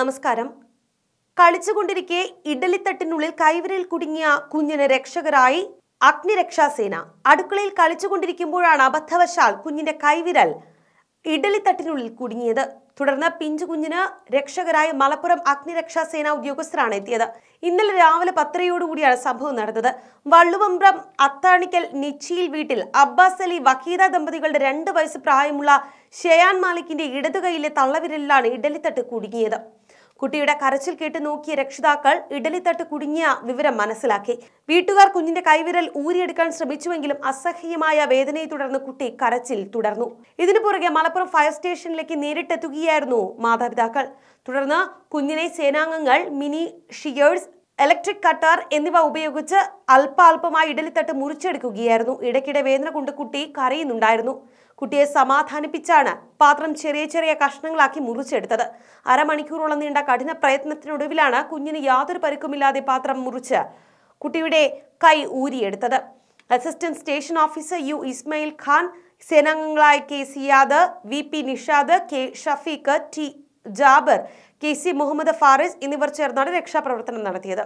നമസ്കാരം കളിച്ചുകൊണ്ടിരിക്കെ ഇഡലിത്തട്ടിനുള്ളിൽ കൈവിരൽ കുടുങ്ങിയ കുഞ്ഞിന് രക്ഷകരായി അഗ്നിരക്ഷാസേന അടുക്കളയിൽ കളിച്ചുകൊണ്ടിരിക്കുമ്പോഴാണ് അബദ്ധവശാൽ കുഞ്ഞിന്റെ കൈവിരൽ ഇഡലിത്തട്ടിനുള്ളിൽ കുടുങ്ങിയത് തുടർന്ന് പിഞ്ചു കുഞ്ഞിന് രക്ഷകരായ മലപ്പുറം അഗ്നിരക്ഷാസേന ഉദ്യോഗസ്ഥരാണ് എത്തിയത് ഇന്നലെ രാവിലെ പത്തരയോടുകൂടിയാണ് സംഭവം നടന്നത് വള്ളുവമ്പ്രം അത്താണിക്കൽ നിച്ചിയിൽ വീട്ടിൽ അബ്ബാസ് അലി വഹീദ ദമ്പതികളുടെ രണ്ട് വയസ്സ് പ്രായമുള്ള ഷെയാൻ മാലിക്കിന്റെ ഇടതുകൈയിലെ തള്ളവിരലിലാണ് ഇഡലിത്തട്ട് കുടുങ്ങിയത് കുട്ടിയുടെ കരച്ചിൽ കേട്ട് നോക്കിയ രക്ഷിതാക്കൾ ഇഡലിത്തട്ട് കുടുങ്ങിയ വിവരം മനസ്സിലാക്കി വീട്ടുകാർ കുഞ്ഞിന്റെ കൈവിരൽ ഊരിയെടുക്കാൻ ശ്രമിച്ചുവെങ്കിലും അസഹ്യമായ വേദനയെ തുടർന്ന് കുട്ടി കരച്ചിൽ തുടർന്നു ഇതിനു പുറകെ മലപ്പുറം ഫയർ സ്റ്റേഷനിലേക്ക് നേരിട്ടെത്തുകയായിരുന്നു മാതാപിതാക്കൾ തുടർന്ന് കുഞ്ഞിനെ സേനാംഗങ്ങൾ മിനി ഷിയേഴ്സ് ഇലക്ട്രിക് കട്ടർ എന്നിവ ഉപയോഗിച്ച് അല്പമായി ഇഡലിത്തട്ട് മുറിച്ചെടുക്കുകയായിരുന്നു ഇടയ്ക്കിടെ വേദന കൊണ്ട് കുട്ടി കരയുന്നുണ്ടായിരുന്നു കുട്ടിയെ സമാധാനിപ്പിച്ചാണ് പാത്രം ചെറിയ ചെറിയ കഷ്ണങ്ങളാക്കി മുറിച്ചെടുത്തത് അരമണിക്കൂറോളം നീണ്ട കഠിന പ്രയത്നത്തിനൊടുവിലാണ് കുഞ്ഞിന് യാതൊരു പരുക്കുമില്ലാതെ പാത്രം മുറിച്ച് കുട്ടിയുടെ കൈ ഊരിയെടുത്തത് assistant station officer U Ismail Khan സേനാംഗങ്ങളായ K Siyad V P Nishad K Shafeeq T Jabar K C Muhammad Faris എന്നിവർ ചേർന്നാണ് രക്ഷാപ്രവർത്തനം നടത്തിയത്